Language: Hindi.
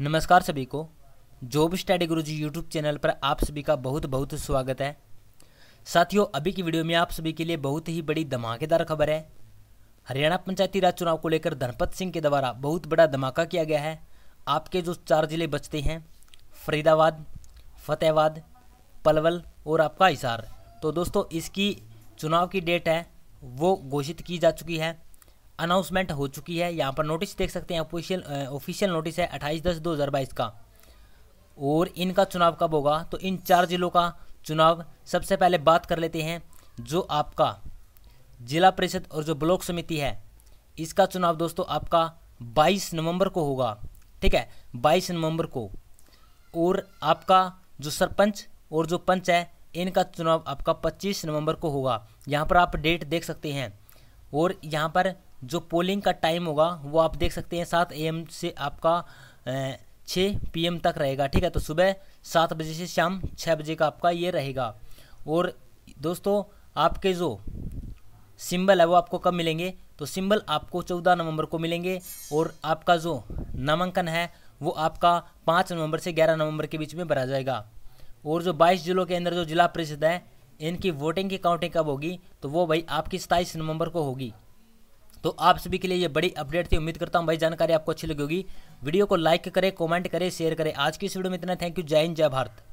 नमस्कार सभी को job study ji YouTube channel पर आप सभी का बहुत बहुत स्वागत है साथियों अभी की वीडियो में आप सभी के लिए बहुत ही बड़ी धमाकेदार खबर है हरियाणा पंचायती राज चुनाव को लेकर धनपत सिंह के द्वारा बहुत बड़ा धमाका किया गया है आपके जो चार जिले बचते हैं फरीदाबाद फतेहबाद पलवल और आपका हिसार तो दोस्तों इसकी चुनाव की डेट है वो घोषित की जा चुकी है अनाउंसमेंट हो चुकी है यहाँ पर नोटिस देख सकते हैं ऑफिशियल ऑफिशियल नोटिस है अट्ठाईस दस दो हज़ार बाईस का और इनका चुनाव कब होगा तो इन चार जिलों का चुनाव सबसे पहले बात कर लेते हैं जो आपका जिला परिषद और जो ब्लॉक समिति है इसका चुनाव दोस्तों आपका 22 नवंबर को होगा ठीक है 22 नवंबर को और आपका जो सरपंच और जो पंच है इनका चुनाव आपका 25 नवंबर को होगा यहाँ पर आप डेट देख सकते हैं और यहाँ पर जो पोलिंग का टाइम होगा वो आप देख सकते हैं सात एम से आपका छः एम तक रहेगा ठीक है तो सुबह सात बजे से शाम छः बजे का आपका ये रहेगा और दोस्तों आपके जो सिंबल है वो आपको कब मिलेंगे तो सिंबल आपको चौदह नवंबर को मिलेंगे और आपका जो नामांकन है वो आपका पाँच नवंबर से ग्यारह नवंबर के बीच में भरा जाएगा और जो बाईस जिलों के अंदर जो जिला परिषद है इनकी वोटिंग की काउंटिंग कब होगी तो वो भाई आपकी सताईस नवंबर को होगी तो आप सभी के लिए ये बड़ी अपडेट थी उम्मीद करता हूँ भाई जानकारी आपको अच्छी लगी होगी वीडियो को लाइक करें कॉमेंट करें शेयर करें आज की इस वीडियो में इतना थैंक यू जय हिंद जय भारत